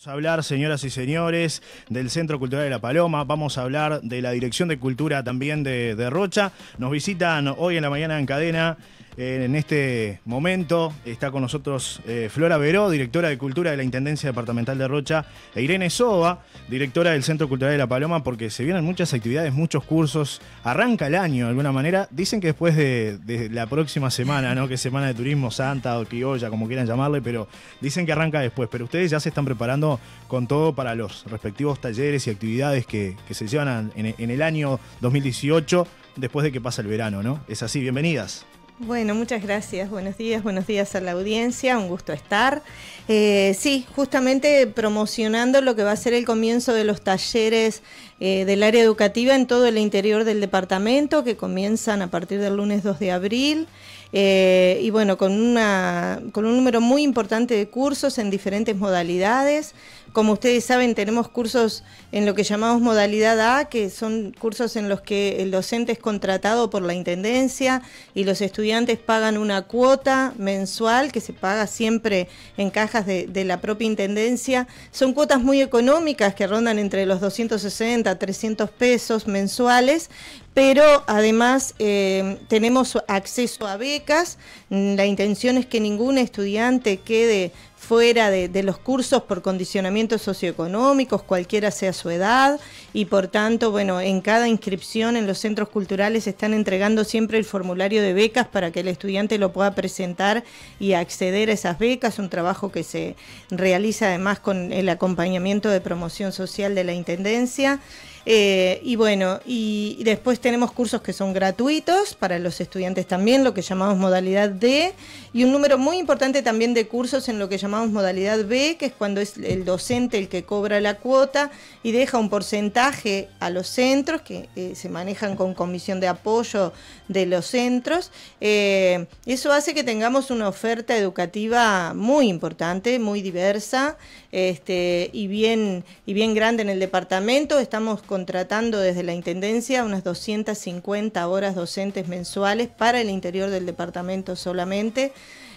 Vamos a hablar, señoras y señores, del Centro Cultural de La Paloma, vamos a hablar de la Dirección de Cultura también de, Rocha. Nos visitan hoy en la mañana en cadena eh, en este momento está con nosotros eh, Flora Veró, directora de Cultura de la Intendencia Departamental de Rocha, e Irene Soba, directora del Centro Cultural de La Paloma, porque se vienen muchas actividades, muchos cursos. Arranca el año de alguna manera. Dicen que después de, la próxima semana, ¿no? Que es Semana de Turismo Santa o Criolla, como quieran llamarle, pero dicen que arranca después. Pero ustedes ya se están preparando con todo para los respectivos talleres y actividades que, se llevan en, en el año 2018, después de que pasa el verano, ¿no? Es así, bienvenidas. Bueno, muchas gracias. Buenos días, buenos días a la audiencia. Un gusto estar. Eh, sí, justamente promocionando lo que va a ser el comienzo de los talleres eh, del área educativa en todo el interior del departamento, que comienzan a partir del lunes 2 de abril. Eh, y bueno, con, una, con un número muy importante de cursos en diferentes modalidades. Como ustedes saben, tenemos cursos en lo que llamamos modalidad A, que son cursos en los que el docente es contratado por la Intendencia y los estudiantes pagan una cuota mensual que se paga siempre en cajas de, de la propia Intendencia. Son cuotas muy económicas que rondan entre los 260 a 300 pesos mensuales, pero además eh, tenemos acceso a becas. La intención es que ningún estudiante quede fuera de, los cursos por condicionamientos socioeconómicos, cualquiera sea su edad, y por tanto, bueno, en cada inscripción en los centros culturales están entregando siempre el formulario de becas para que el estudiante lo pueda presentar y acceder a esas becas, un trabajo que se realiza además con el acompañamiento de promoción social de la Intendencia. Eh, y bueno, y, después tenemos cursos que son gratuitos para los estudiantes también, lo que llamamos modalidad D, y un número muy importante también de cursos en lo que llamamos modalidad B, que es cuando es el docente el que cobra la cuota y deja un porcentaje a los centros que eh, se manejan con comisión de apoyo de los centros. Eh, eso hace que tengamos una oferta educativa muy importante, muy diversa. Este, y, bien, y bien grande en el departamento. Estamos contratando desde la Intendencia unas 250 horas docentes mensuales para el interior del departamento solamente.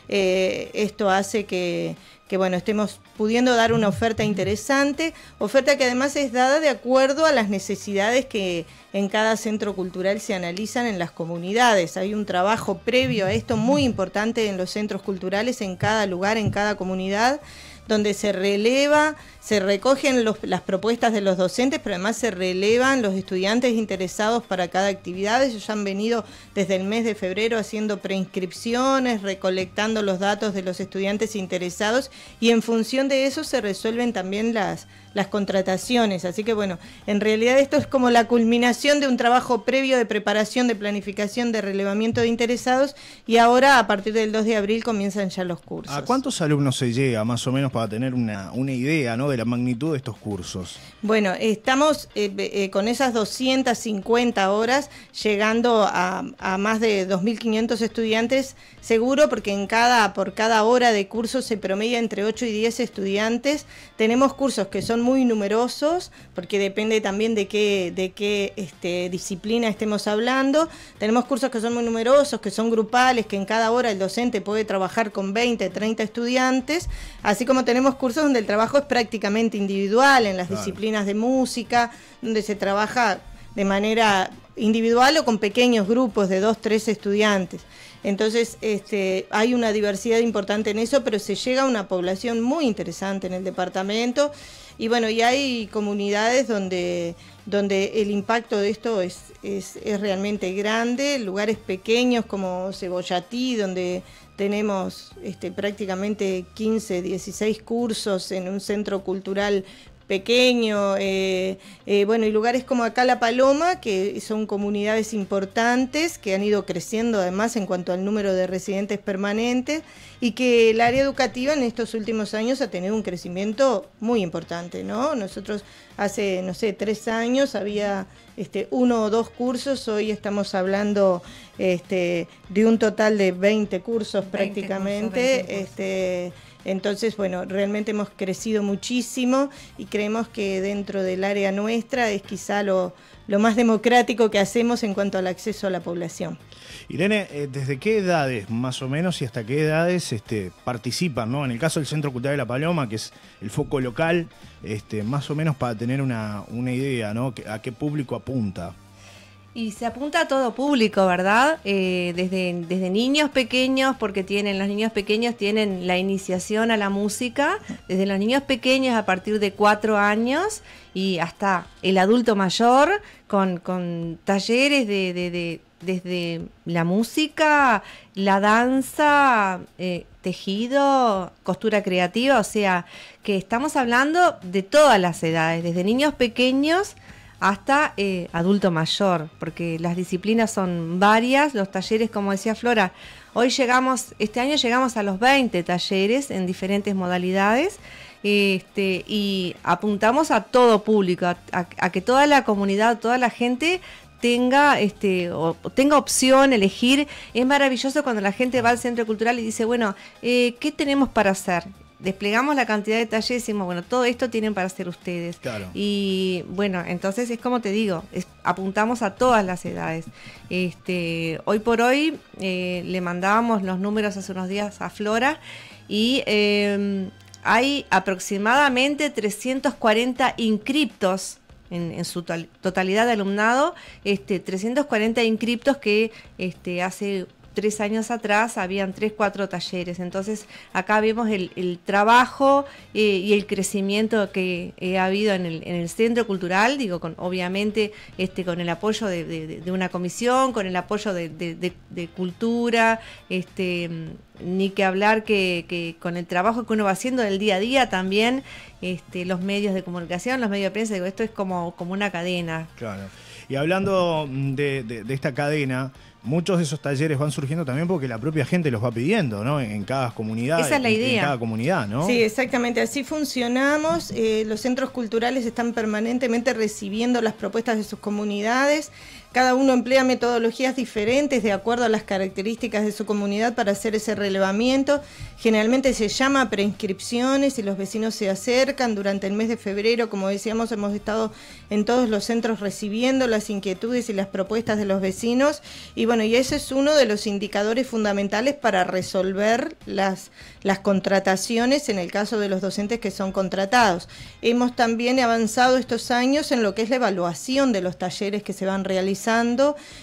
Eh, esto hace que, que bueno, estemos pudiendo dar una oferta interesante, oferta que además es dada de acuerdo a las necesidades que en cada centro cultural se analizan en las comunidades. Hay un trabajo previo a esto muy importante en los centros culturales, en cada lugar, en cada comunidad donde se releva, se recogen las propuestas de los docentes, pero además se relevan los estudiantes interesados para cada actividad. Ellos han venido desde el mes de febrero haciendo preinscripciones, recolectando los datos de los estudiantes interesados y en función de eso se resuelven también las las contrataciones. Así que bueno, en realidad esto es como la culminación de un trabajo previo de preparación, de planificación, de relevamiento de interesados y ahora a partir del 2 de abril comienzan ya los cursos. ¿A cuántos alumnos se llega más o menos para tener una, una idea ¿no? de la magnitud de estos cursos? Bueno, estamos eh, eh, eh, con esas 250 horas llegando a, más de 2.500 estudiantes seguro porque en cada, por cada hora de curso se promedia entre 8 y 10 estudiantes. Tenemos cursos que son muy numerosos, porque depende también de qué, de qué este, disciplina estemos hablando. Tenemos cursos que son muy numerosos, que son grupales, que en cada hora el docente puede trabajar con 20, 30 estudiantes, así como tenemos cursos donde el trabajo es prácticamente individual, en las disciplinas de música, donde se trabaja de manera individual o con pequeños grupos de dos, tres estudiantes. Entonces, este, hay una diversidad importante en eso, pero se llega a una población muy interesante en el departamento y bueno, y hay comunidades donde, donde el impacto de esto es, es, realmente grande, lugares pequeños como Cebollatí, donde tenemos este, prácticamente 15, 16 cursos en un centro cultural pequeño, eh, eh, bueno, y lugares como acá La Paloma, que son comunidades importantes, que han ido creciendo además en cuanto al número de residentes permanentes, y que el área educativa en estos últimos años ha tenido un crecimiento muy importante, ¿no? Nosotros hace, no sé, tres años había este, uno o dos cursos, hoy estamos hablando este, de un total de 20 cursos prácticamente. Este, entonces, bueno, realmente hemos crecido muchísimo y creemos que dentro del área nuestra es quizá lo, más democrático que hacemos en cuanto al acceso a la población. Irene, eh, ¿desde qué edades más o menos y hasta qué edades este, participan? En el caso del Centro Cultural de la Paloma, que es el foco local, este, más o menos para tener una, una idea, ¿no? ¿A qué público apunta? Y se apunta a todo público, ¿verdad? Eh, desde, desde niños pequeños, porque tienen, los niños pequeños tienen la iniciación a la música, desde los niños pequeños a partir de cuatro años y hasta el adulto mayor, con, con talleres de, desde la música, la danza, eh, tejido, costura creativa, o sea, que estamos hablando de todas las edades, desde niños pequeños hasta eh, adulto mayor, porque las disciplinas son varias, los talleres, como decía Flora, hoy llegamos, este año llegamos a los 20 talleres en diferentes modalidades. Este, y apuntamos a todo público, a, que toda la comunidad, toda la gente tenga este, tenga opción elegir es maravilloso cuando la gente va al centro cultural y dice bueno eh, qué tenemos para hacer desplegamos la cantidad de talleres y decimos, bueno, todo esto tienen para hacer ustedes. Y bueno, entonces es como te digo, apuntamos a todas las edades. Este, hoy por hoy eh, le mandábamos los números hace unos días a Flora y em, hay aproximadamente 340 inscriptos. En, su totalidad de alumnado, este, 340 inscriptos que este, hace tres años atrás habían tres, cuatro talleres. Entonces acá vemos el, trabajo eh, y el crecimiento que eh, ha habido en el, centro cultural, digo, con, obviamente este, con el apoyo de, una comisión, con el apoyo de, cultura, este, ni que hablar que, que, con el trabajo que uno va haciendo del día a día también, este, los medios de comunicación, los medios de prensa, digo, esto es como, como una cadena. Claro. Y hablando mm, de esta cadena, muchos de esos talleres van surgiendo también porque la propia gente los va pidiendo, ¿no? En, cada comunidad. Esa es la idea. En, cada comunidad, ¿no? Sí, exactamente. Así funcionamos. Eh, los centros culturales están permanentemente recibiendo las propuestas de sus comunidades. Cada uno emplea metodologías diferentes de acuerdo a las características de su comunidad para hacer ese relevamiento. Generalmente se llama preinscripciones y los vecinos se acercan durante el mes de febrero. Como decíamos, hemos estado en todos los centros recibiendo las inquietudes y las propuestas de los vecinos. Y bueno, y ese es uno de los indicadores fundamentales para resolver las, las contrataciones en el caso de los docentes que son contratados. Hemos también avanzado estos años en lo que es la evaluación de los talleres que se van realizando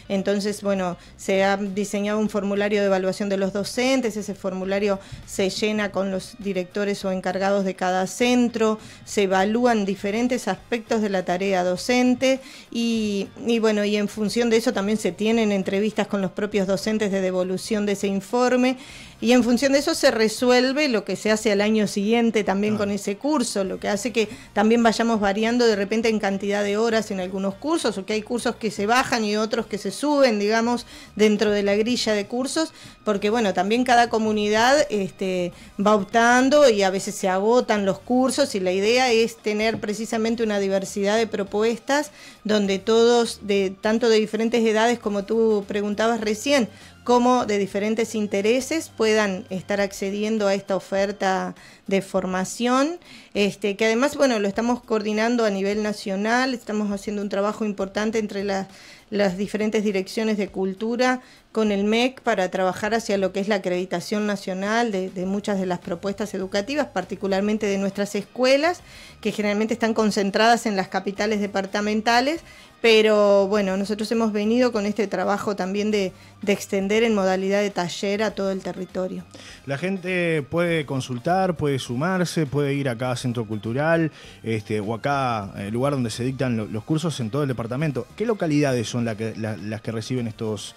entonces, bueno, se ha diseñado un formulario de evaluación de los docentes, ese formulario se llena con los directores o encargados de cada centro, se evalúan diferentes aspectos de la tarea docente y bueno, y en función de eso también se tienen entrevistas con los propios docentes de devolución de ese informe y en función de eso se resuelve lo que se hace al año siguiente también con ese curso, lo que hace que también vayamos variando de repente en cantidad de horas en algunos cursos, o que hay cursos que se bajan y otros que se suben, digamos, dentro de la grilla de cursos, porque bueno, también cada comunidad este, va optando y a veces se agotan los cursos y la idea es tener precisamente una diversidad de propuestas donde todos, de tanto de diferentes edades como tú preguntabas recién, cómo de diferentes intereses puedan estar accediendo a esta oferta de formación, este, que además, bueno, lo estamos coordinando a nivel nacional, estamos haciendo un trabajo importante entre las diferentes direcciones de cultura con el MEC para trabajar hacia lo que es la acreditación nacional de, muchas de las propuestas educativas, particularmente de nuestras escuelas, que generalmente están concentradas en las capitales departamentales pero bueno, nosotros hemos venido con este trabajo también de, extender en modalidad de taller a todo el territorio. La gente puede consultar, puede sumarse, puede ir acá a centro cultural este, o acá, el eh, lugar donde se dictan los cursos en todo el departamento. ¿Qué localidades son las que reciben estos,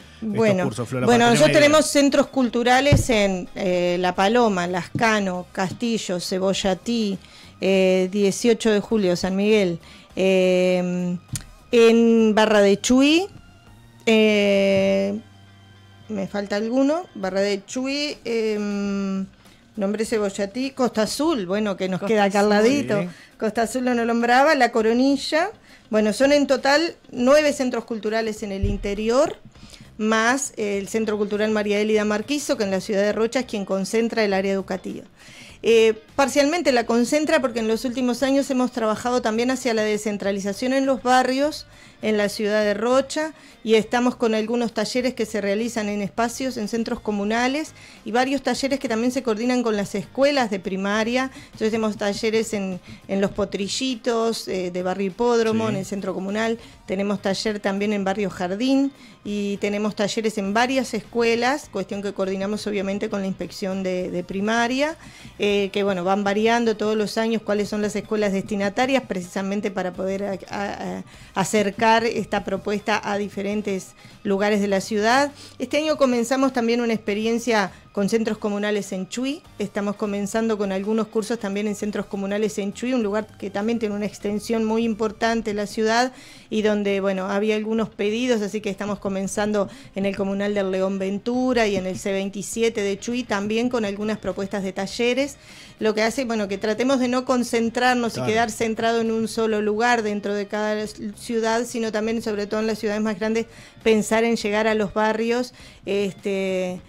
cursos, Flora? Bueno, nosotros tenemos centros culturales en eh, La Paloma, Las Cano, Castillo, Cebollatí, 18 eh, de julio, San Miguel en Barra de Chuy, eh, me falta alguno, Barra de Chuy, em, nombre Cebollatí, Costa Azul, bueno, que nos queda acá Costa Azul no lo nombraba, La Coronilla, bueno, son en total nueve centros culturales en el interior, más el Centro Cultural María Elida Marquizo, que en la ciudad de Rocha es quien concentra el área educativa. Eh, parcialmente la concentra porque en los últimos años hemos trabajado también hacia la descentralización en los barrios en la ciudad de Rocha y estamos con algunos talleres que se realizan en espacios, en centros comunales y varios talleres que también se coordinan con las escuelas de primaria. Entonces tenemos talleres en, Los Potrillitos, eh, de Barrio Hipódromo, en el centro comunal. Tenemos taller también en Barrio Jardín y tenemos talleres en varias escuelas, cuestión que coordinamos obviamente con la inspección de, primaria, eh, que bueno, van variando todos los años cuáles son las escuelas destinatarias precisamente para poder acercar esta propuesta a diferentes lugares de la ciudad. Este año comenzamos también una experiencia con centros comunales en Chuy. Estamos comenzando con algunos cursos también en centros comunales en Chuy, un lugar que también tiene una extensión muy importante en la ciudad y donde, bueno, había algunos pedidos, así que estamos comenzando en el comunal de León Ventura y en el C27 de Chuy también con algunas propuestas de talleres, lo que hace, bueno, que tratemos de no concentrarnos y quedar centrado en un solo lugar dentro de cada ciudad, sino también, sobre todo en las ciudades más grandes, pensar en llegar a los barrios, este,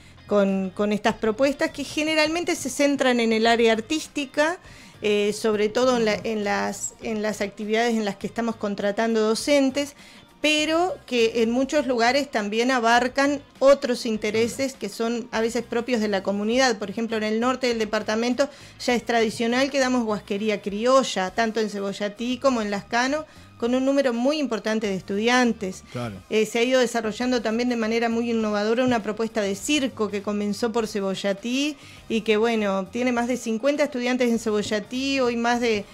con, estas propuestas que generalmente se centran en el área artística. Eh, sobre todo en, las, en las actividades en las que estamos contratando docentes, pero que en muchos lugares también abarcan otros intereses que son a veces propios de la comunidad. Por ejemplo, en el norte del departamento ya es tradicional que damos guasquería criolla, tanto en Cebollatí como en Lascano, con un número muy importante de estudiantes. Eh, se ha ido desarrollando también de manera muy innovadora una propuesta de circo que comenzó por Cebollatí y que, bueno, tiene más de 50 estudiantes en Cebollatí, hoy más de,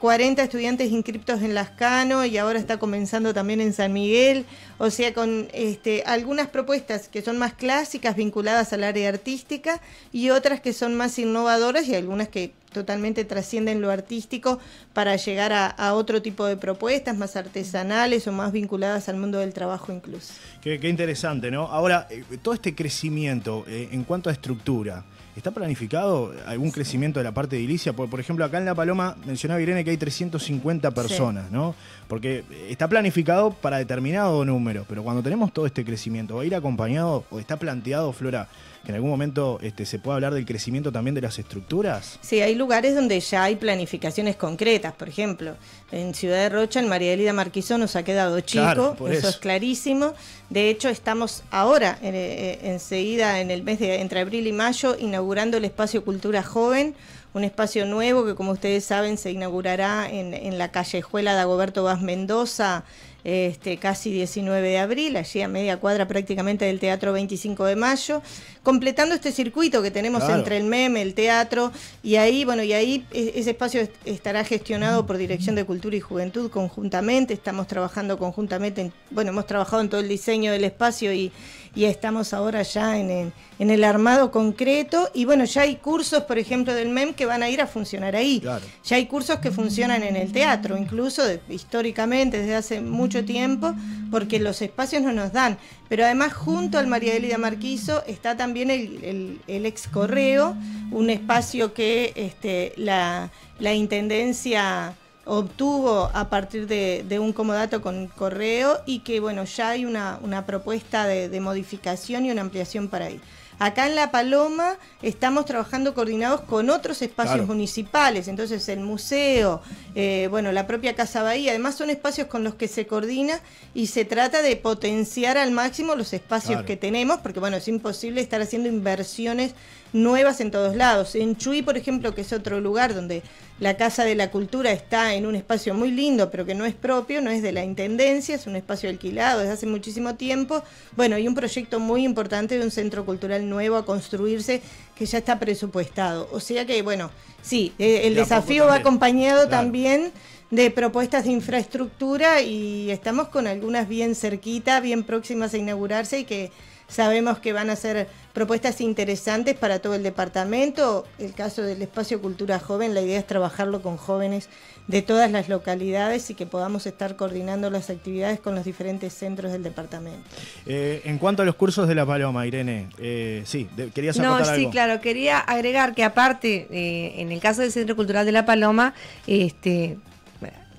40 estudiantes inscriptos en Lascano y ahora está comenzando también en San Miguel. O sea, con este, algunas propuestas que son más clásicas vinculadas al área artística y otras que son más innovadoras y algunas que totalmente trascienden lo artístico para llegar a, otro tipo de propuestas más artesanales o más vinculadas al mundo del trabajo incluso. Qué, interesante, ¿no? Ahora, eh, todo este crecimiento eh, en cuanto a estructura, ¿está planificado algún crecimiento de la parte de edilicia? Por, por ejemplo, acá en La Paloma mencionaba Irene que hay 350 personas, ¿no? Porque eh, está planificado para determinado número, pero cuando tenemos todo este crecimiento, ¿va a ir acompañado o está planteado, Flora? en algún momento este, se puede hablar del crecimiento también de las estructuras? Sí, hay lugares donde ya hay planificaciones concretas, por ejemplo, en Ciudad de Rocha, en María Elida Marquizón nos ha quedado chico, eso, es clarísimo. De hecho, estamos ahora, eh, eh, enseguida, en, el mes de entre abril y mayo, inaugurando el espacio Cultura Joven, un espacio nuevo que, como ustedes saben, se inaugurará en, en la callejuela de Agoberto Vaz Mendoza, este, casi 19 de abril, allí a media cuadra prácticamente del Teatro 25 de Mayo, completando este circuito que tenemos entre el meme, el teatro, y ahí, bueno, y ahí e, ese espacio estará gestionado por Dirección de Cultura y Juventud conjuntamente, estamos trabajando conjuntamente, bueno, hemos trabajado en todo el diseño del espacio y y estamos ahora ya en el, en el, armado concreto. Y bueno, ya hay cursos, por ejemplo, del MEM e que van a ir a funcionar ahí. Ya hay cursos que funcionan en el teatro, incluso históricamente, desde hace mucho tiempo, porque los espacios no nos dan. Pero además, junto al María Elida Marquizo, está también el, el, ex correo, un espacio que este, la, la intendencia obtuvo a partir de, un comodato con correo y que bueno, ya hay una, una propuesta de, modificación y una ampliación para ahí. Acá en La Paloma estamos trabajando coordinados con otros espacios municipales, entonces el museo, eh, bueno, la propia Casa Bahía, además son espacios con los que se coordina y se trata de potenciar al máximo los espacios que tenemos, porque bueno, es imposible estar haciendo inversiones nuevas en todos lados. En Chuy, por ejemplo, que es otro lugar donde la Casa de la Cultura está en un espacio muy lindo, pero que no es propio, no es de la Intendencia, es un espacio alquilado desde hace muchísimo tiempo. Bueno, hay un proyecto muy importante de un centro cultural nuevo a construirse que ya está presupuestado. O sea que, bueno, sí, eh, el desafío va acompañado también de propuestas de infraestructura y estamos con algunas bien cerquita, bien próximas a inaugurarse y que Sabemos que van a ser propuestas interesantes para todo el departamento. El caso del espacio Cultura Joven, la idea es trabajarlo con jóvenes de todas las localidades y que podamos estar coordinando las actividades con los diferentes centros del departamento. Eh, en cuanto a los cursos de la Paloma, Irene, eh, sí, quería. querías No, sí, claro, quería agregar que aparte, eh, en el caso del Centro Cultural de la Paloma, este,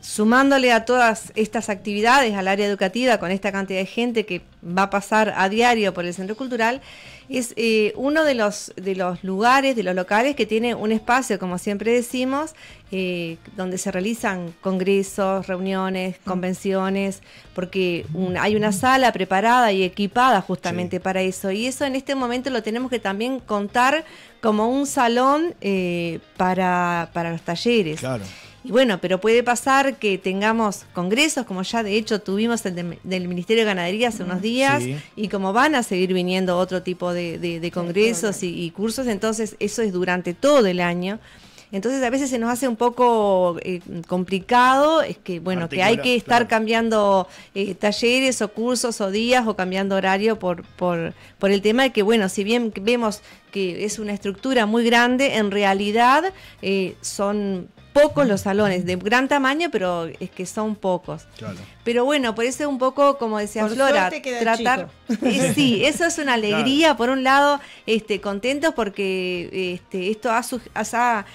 sumándole a todas estas actividades al área educativa con esta cantidad de gente que va a pasar a diario por el centro cultural es eh, uno de los de los lugares de los locales que tiene un espacio como siempre decimos eh, donde se realizan congresos reuniones mm. convenciones porque hay una sala preparada y equipada justamente para eso y eso en este momento lo tenemos que también contar como un salón eh, para, para los talleres claro y bueno, pero puede pasar que tengamos congresos, como ya de hecho tuvimos del Ministerio de Ganadería hace unos días, y como van a seguir viniendo otro tipo de, congresos y, cursos, entonces eso es durante todo el año. Entonces a veces se nos hace un poco eh, complicado, es que bueno, que hay que estar cambiando eh, talleres o cursos o días o cambiando horario por, por, por el tema de que bueno, si bien vemos que es una estructura muy grande, en realidad eh, son pocos los salones, de gran tamaño, pero es que son pocos. Pero bueno, por eso un poco, como decía Flora, tratar... Eh, sí, eso es una alegría, por un lado, este, contentos porque este, esto ha,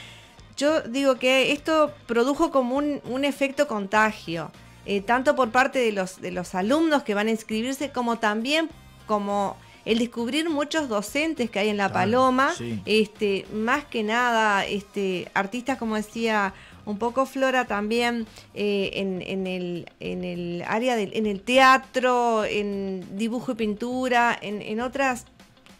Yo digo que esto produjo como un, efecto contagio. Eh, tanto por parte de los, de los alumnos que van a inscribirse, como también como el descubrir muchos docentes que hay en La Paloma, este, más que nada, este, artistas como decía un poco Flora también eh, en, el, en, el, área del en el teatro, en dibujo y pintura, en, en otras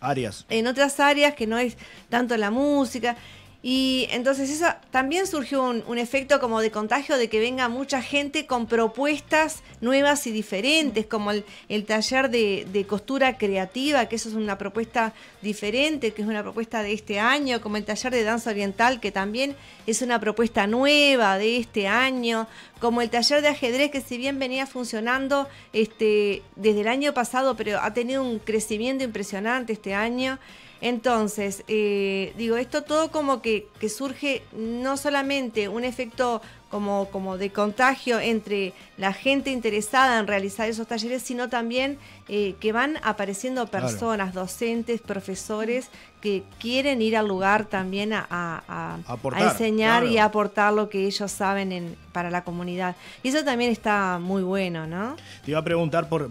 áreas. En otras áreas que no es tanto la música. Y entonces eso también surgió un, efecto como de contagio de que venga mucha gente con propuestas nuevas y diferentes, como el, taller de, de, costura creativa, que eso es una propuesta diferente, que es una propuesta de este año, como el taller de danza oriental, que también es una propuesta nueva de este año, como el taller de ajedrez, que si bien venía funcionando este, desde el año pasado, pero ha tenido un crecimiento impresionante este año. Entonces, eh, digo, esto todo como que, que, surge no solamente un efecto como, de contagio entre la gente interesada en realizar esos talleres, sino también eh, que van apareciendo personas, docentes, profesores, que quieren ir al lugar también a, enseñar y aportar lo que ellos saben para la comunidad. Y eso también está muy bueno, ¿no? Te iba a preguntar por,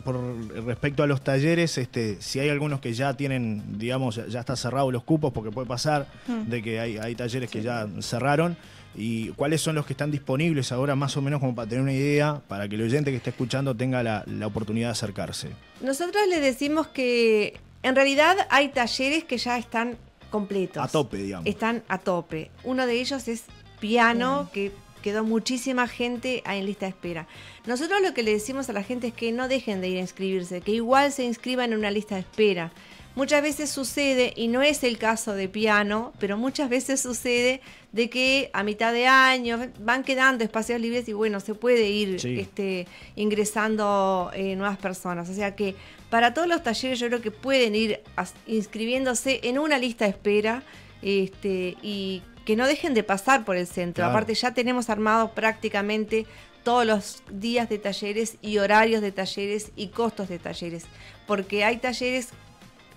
respecto a los talleres, este, si hay algunos que ya tienen, digamos, ya está cerrado los cupos, porque puede pasar mm. de que hay, talleres que ya cerraron, y cuáles son los que están disponibles disponibles ahora más o menos como para tener una idea, para que el oyente que esté escuchando tenga la, la oportunidad de acercarse? Nosotros le decimos que en realidad hay talleres que ya están completos. A tope, digamos. Están a tope. Uno de ellos es piano, que quedó muchísima gente en lista de espera. Nosotros lo que le decimos a la gente es que no dejen de ir a inscribirse, que igual se inscriban en una lista de espera. Muchas veces sucede, y no es el caso de piano, pero muchas veces sucede de que a mitad de año van quedando espacios libres y bueno, se puede ir este, ingresando eh, nuevas personas. O sea que para todos los talleres yo creo que pueden ir inscribiéndose en una lista de espera este, y que no dejen de pasar por el centro. Aparte ya tenemos armado prácticamente todos los días de talleres y horarios de talleres y costos de talleres, porque hay talleres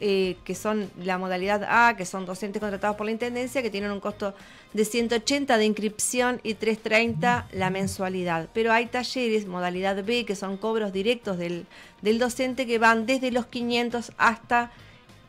eh, que son la modalidad A, que son docentes contratados por la Intendencia, que tienen un costo de 180 de inscripción y 330 la mensualidad. Pero hay talleres, modalidad B, que son cobros directos del, del docente que van desde los 500 hasta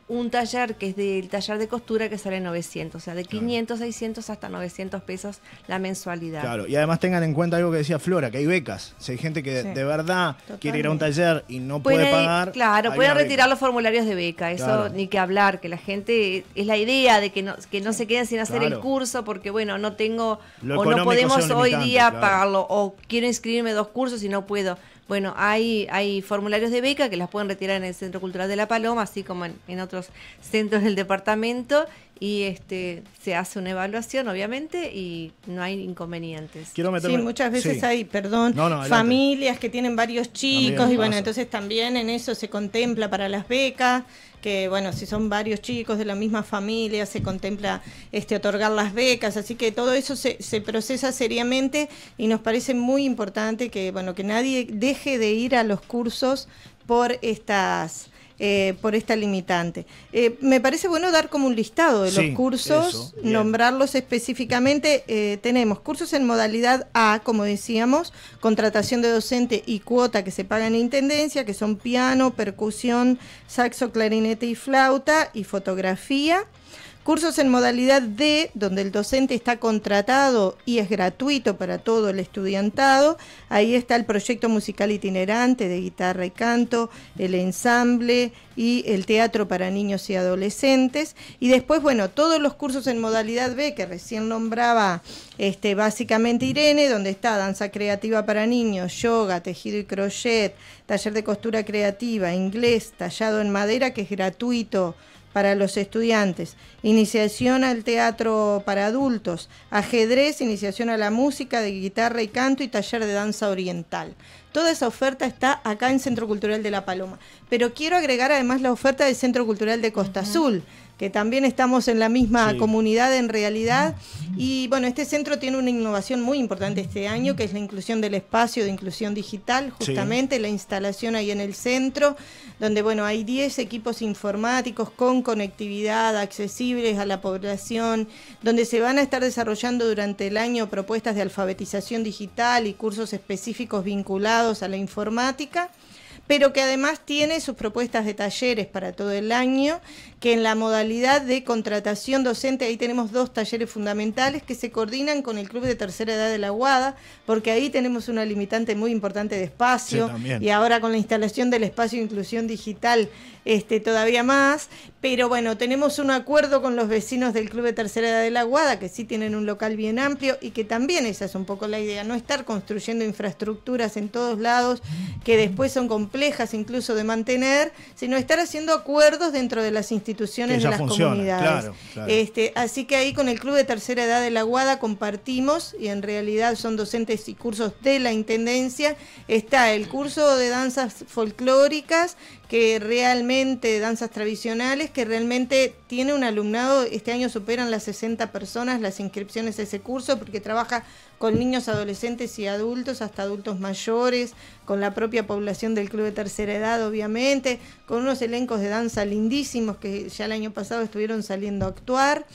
un taller que es del taller de costura que sale 900, o sea, de 500, 600 hasta 900 pesos la mensualidad. Claro, y además tengan en cuenta algo que decía Flora, que hay becas. Si hay gente que de verdad quiere ir a un taller y no puede, pagar. Claro, pueden retirar los formularios de beca, eso ni que hablar, que la gente, es la idea de que no, que no se queden sin hacer el curso porque, bueno, no tengo o no podemos hoy día pagarlo, o quiero inscribirme dos cursos y no puedo. Bueno, hay, hay formularios de beca que las pueden retirar en el Centro Cultural de La Paloma, así como en, otros centros del departamento, y este se hace una evaluación, obviamente, y no hay inconvenientes. Quiero Sí, muchas veces hay, perdón, familias que tienen varios chicos, y bueno, entonces también en eso se contempla para las becas que bueno, si son varios chicos de la misma familia, se contempla este otorgar las becas, así que todo eso se, se procesa seriamente y nos parece muy importante que bueno, que nadie deje de ir a los cursos por estas eh, por esta limitante. Eh, me parece bueno dar como un listado de los cursos, nombrarlos específicamente. Eh, tenemos cursos en modalidad A, como decíamos, contratación de docente y cuota que se paga en intendencia, que son piano, percusión, saxo, clarinete y flauta y fotografía. Cursos en modalidad D, donde el docente está contratado y es gratuito para todo el estudiantado. Ahí está el proyecto musical itinerante de guitarra y canto, el ensamble y el teatro para niños y adolescentes. Y después, bueno, todos los cursos en modalidad B que recién nombraba este, básicamente Irene, donde está danza creativa para niños, yoga, tejido y crochet, taller de costura creativa, inglés, tallado en madera, que es gratuito para los estudiantes, iniciación al teatro para adultos, ajedrez, iniciación a la música de guitarra y canto y taller de danza oriental. Toda esa oferta está acá en Centro Cultural de La Paloma. Pero quiero agregar además la oferta del Centro Cultural de Costa Azul que también estamos en la misma comunidad en realidad. Y bueno, este centro tiene una innovación muy importante este año, que es la inclusión del espacio de inclusión digital, justamente la instalación ahí en el centro, donde bueno, hay 10 equipos informáticos con conectividad accesibles a la población, donde se van a estar desarrollando durante el año propuestas de alfabetización digital y cursos específicos vinculados a la informática pero que además tiene sus propuestas de talleres para todo el año, que en la modalidad de contratación docente, ahí tenemos dos talleres fundamentales que se coordinan con el Club de Tercera Edad de la Guada, porque ahí tenemos una limitante muy importante de espacio, y ahora con la instalación del espacio de inclusión digital, este, todavía más, pero bueno, tenemos un acuerdo con los vecinos del Club de Tercera Edad de la Aguada que sí tienen un local bien amplio y que también esa es un poco la idea, no estar construyendo infraestructuras en todos lados que después son incluso de mantener, sino estar haciendo acuerdos dentro de las instituciones de las comunidades. Este, así que ahí con el Club de Tercera Edad de la Guada compartimos, y en realidad son docentes y cursos de la Intendencia, está el curso de danzas folclóricas que realmente, danzas tradicionales, que realmente tiene un alumnado, este año superan las 60 personas las inscripciones a ese curso, porque trabaja con niños, adolescentes y adultos, hasta adultos mayores, con la propia población del club de tercera edad, obviamente, con unos elencos de danza lindísimos que ya el año pasado estuvieron saliendo a actuar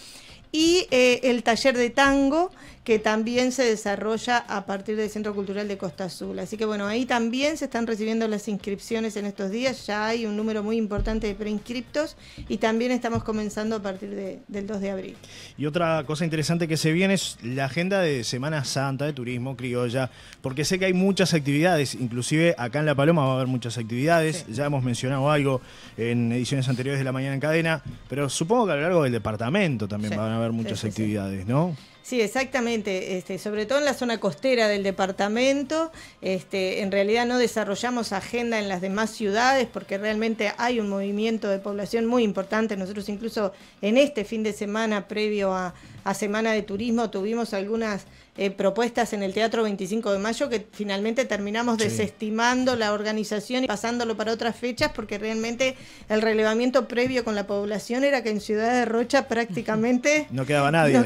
y eh, el taller de tango que también se desarrolla a partir del Centro Cultural de Costa Azul. Así que bueno, ahí también se están recibiendo las inscripciones en estos días, ya hay un número muy importante de preinscriptos y también estamos comenzando a partir del 2 de abril. Y otra cosa interesante que se viene es la agenda de Semana Santa de Turismo Criolla, porque sé que hay muchas actividades, inclusive acá en La Paloma va a haber muchas actividades, ya hemos mencionado algo en ediciones anteriores de La Mañana en Cadena, pero supongo que a lo largo del departamento también va a a haber muchas actividades, ¿no? Sí, exactamente. Este, sobre todo en la zona costera del departamento, este, en realidad no desarrollamos agenda en las demás ciudades porque realmente hay un movimiento de población muy importante. Nosotros incluso en este fin de semana previo a, a Semana de Turismo tuvimos algunas eh, propuestas en el Teatro 25 de Mayo que finalmente terminamos desestimando la organización y pasándolo para otras fechas porque realmente el relevamiento previo con la población era que en Ciudad de Rocha prácticamente no quedaba nadie.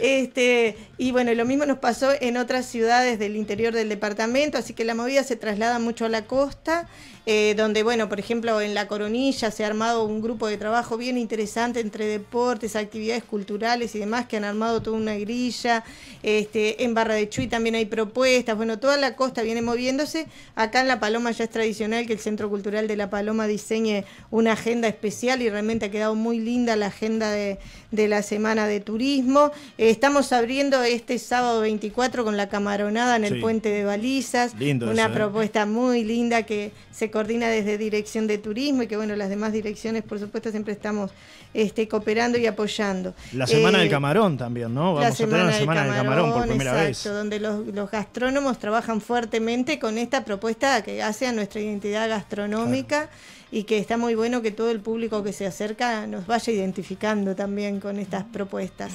este, y bueno, lo mismo nos pasó en otras ciudades del interior del departamento, así que la movida se traslada mucho a la costa. Eh, donde, bueno, por ejemplo, en La Coronilla se ha armado un grupo de trabajo bien interesante entre deportes, actividades culturales y demás, que han armado toda una grilla. Este, en Barra de Chuy también hay propuestas. Bueno, toda la costa viene moviéndose. Acá en La Paloma ya es tradicional que el Centro Cultural de La Paloma diseñe una agenda especial y realmente ha quedado muy linda la agenda de, la Semana de Turismo. Eh, estamos abriendo este sábado 24 con la camaronada en el Puente de Balizas. una ¿eh? propuesta muy linda que se conoce coordina desde Dirección de Turismo y que bueno, las demás direcciones por supuesto siempre estamos este, cooperando y apoyando. La Semana del eh, Camarón también, ¿no? Vamos la a tener la Semana del Camarón, por primera exacto, Donde los, gastrónomos trabajan fuertemente con esta propuesta que hace a nuestra identidad gastronómica y que está muy bueno que todo el público que se acerca nos vaya identificando también con estas propuestas.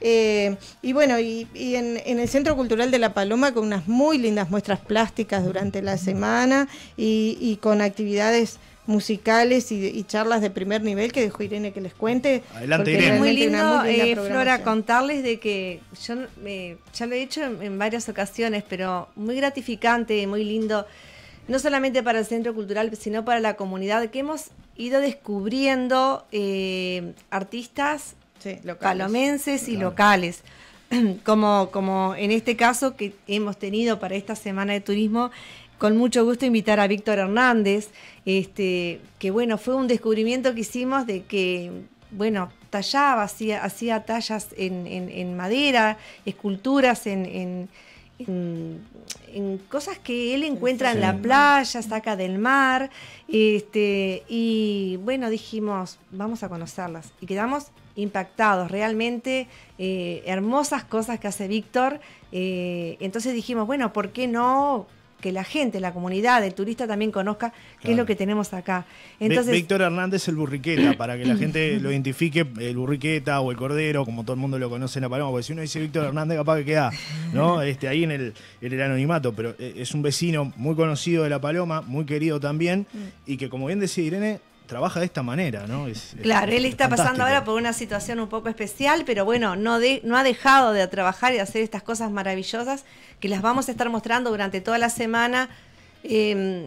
Eh, y bueno, y, en, el Centro Cultural de La Paloma con unas muy lindas muestras plásticas durante la semana y, con actividades musicales y, charlas de primer nivel que dejó Irene que les cuente. Adelante, Irene. muy lindo, eh, Flora, contarles de que yo eh, ya lo he hecho en varias ocasiones, pero muy gratificante, muy lindo no solamente para el Centro Cultural, sino para la comunidad, que hemos ido descubriendo eh, artistas palomenses y locales. Como, como en este caso que hemos tenido para esta semana de turismo, con mucho gusto invitar a Víctor Hernández, este, que bueno, fue un descubrimiento que hicimos de que, bueno, tallaba, hacía, hacía tallas en, madera, esculturas en Mm, en, cosas que él encuentra en la playa, saca del mar. Este, y bueno, dijimos, vamos a conocerlas. Y quedamos impactados, realmente eh, hermosas cosas que hace Víctor. Eh, entonces dijimos, bueno, ¿por qué no que la gente, la comunidad, el turista también conozca qué es lo que tenemos acá. Entonces... Víctor Hernández el burriqueta, para que la gente lo identifique, el burriqueta o el cordero, como todo el mundo lo conoce en la paloma, porque si uno dice Víctor Hernández capaz que queda ¿no? este, ahí en el anonimato, pero eh, es un vecino muy conocido de la paloma, muy querido también, mm. y que como bien decía Irene, trabaja de esta manera, ¿no? claro, él está pasando ahora por una situación un poco especial, pero bueno, no, no ha dejado de trabajar y hacer estas cosas maravillosas que las vamos a estar mostrando durante toda la semana. Em,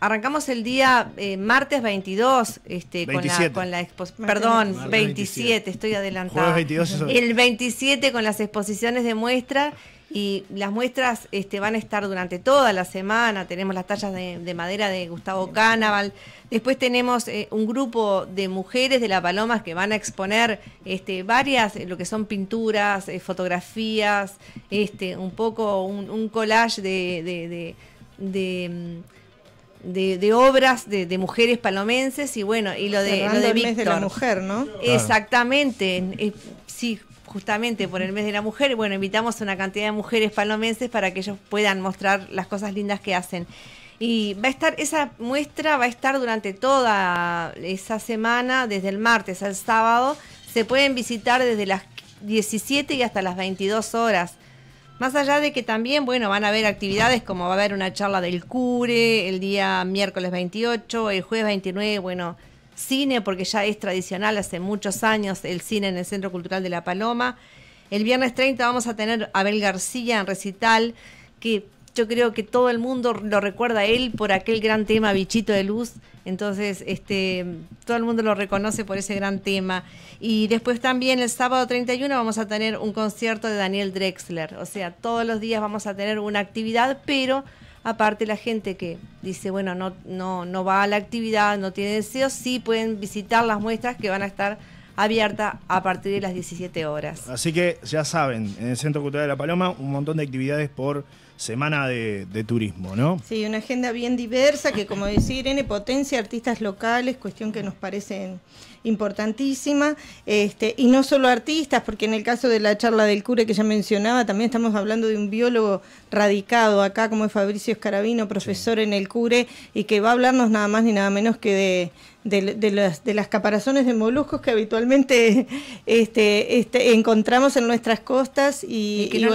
arrancamos el día eh, martes 22 este, con la, con perdón, 27, estoy adelantado. 22 El 27 con las exposiciones de muestra y las muestras este, van a estar durante toda la semana. Tenemos las tallas de, madera de Gustavo Cánaval. Después tenemos eh, un grupo de mujeres de La Paloma que van a exponer este, varias, eh, lo que son pinturas, eh, fotografías, este, un poco un, collage de, de, de, mm, obras de, mujeres palomenses y bueno, y lo de, lo de el de la mujer, ¿no? Exactamente. sí, justamente por el mes de la mujer, bueno, invitamos a una cantidad de mujeres palomenses para que ellos puedan mostrar las cosas lindas que hacen. Y va a estar, esa muestra va a estar durante toda esa semana, desde el martes al sábado. Se pueden visitar desde las 17 y hasta las 22 horas. Más allá de que también, bueno, van a haber actividades como va a haber una charla del cure el día miércoles 28, el jueves 29, bueno, cine, porque ya es tradicional hace muchos años el cine en el Centro Cultural de La Paloma. El viernes 30 vamos a tener a Abel García en recital, que yo creo que todo el mundo lo recuerda a él por aquel gran tema Bichito de Luz. Entonces, este, todo el mundo lo reconoce por ese gran tema. Y después también el sábado 31 vamos a tener un concierto de Daniel Drexler. O sea, todos los días vamos a tener una actividad, pero Aparte la gente que dice, bueno, no, no, no va a la actividad, no tiene deseos, sí pueden visitar las muestras que van a estar abiertas a partir de las 17 horas. Así que ya saben, en el Centro Cultural de la Paloma un montón de actividades por semana de, turismo, ¿no? Sí, una agenda bien diversa que, como decir, Irene, potencia artistas locales, cuestión que nos parece importantísima, este, y no solo artistas, porque en el caso de la charla del Cure que ya mencionaba, también estamos hablando de un biólogo radicado acá, como es Fabricio Escarabino, profesor en el cure, y que va a hablarnos nada más ni nada menos que de, las, caparazones de moluscos que habitualmente este, este, encontramos en nuestras costas y, que, no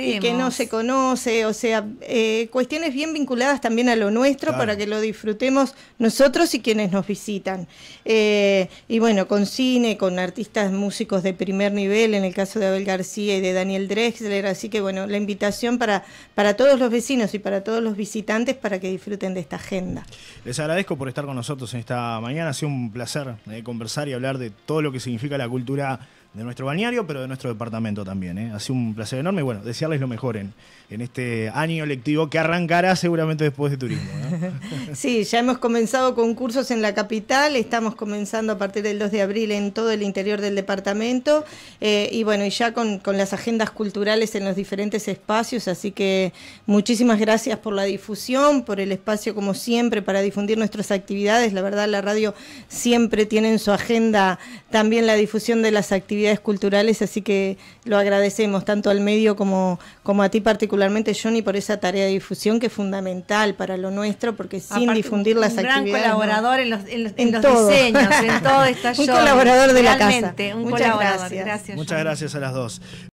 y que no se conoce o sea, eh, cuestiones bien vinculadas también a lo nuestro para que lo disfrutemos nosotros y quienes nos visitan. Eh, y bueno, con cine, con artistas músicos de primer nivel, en el caso de Abel García y de Daniel Drexler, así que bueno, la invitación para, para todos los vecinos y para todos los visitantes para que disfruten de esta agenda. Les agradezco por estar con nosotros en esta mañana, ha sido un placer eh, conversar y hablar de todo lo que significa la cultura de nuestro balneario, pero de nuestro departamento también. ¿eh? Ha sido un placer enorme y bueno, desearles lo mejor en, en este año lectivo que arrancará seguramente después de turismo. sí, ya hemos comenzado concursos en la capital, estamos comenzando a partir del 2 de abril en todo el interior del departamento eh, y bueno, y ya con, con las agendas culturales en los diferentes espacios, así que muchísimas gracias por la difusión, por el espacio como siempre para difundir nuestras actividades, la verdad la radio siempre tiene en su agenda también la difusión de las actividades culturales, así que lo agradecemos tanto al medio como, como a ti particularmente, Johnny, por esa tarea de difusión que es fundamental para lo nuestro porque sin difundir las actividades. Un gran colaborador en los, en los, en diseños, en todo esta Un colaborador de la casa. Un Muchas colaborador. gracias Muchas gracias a las dos.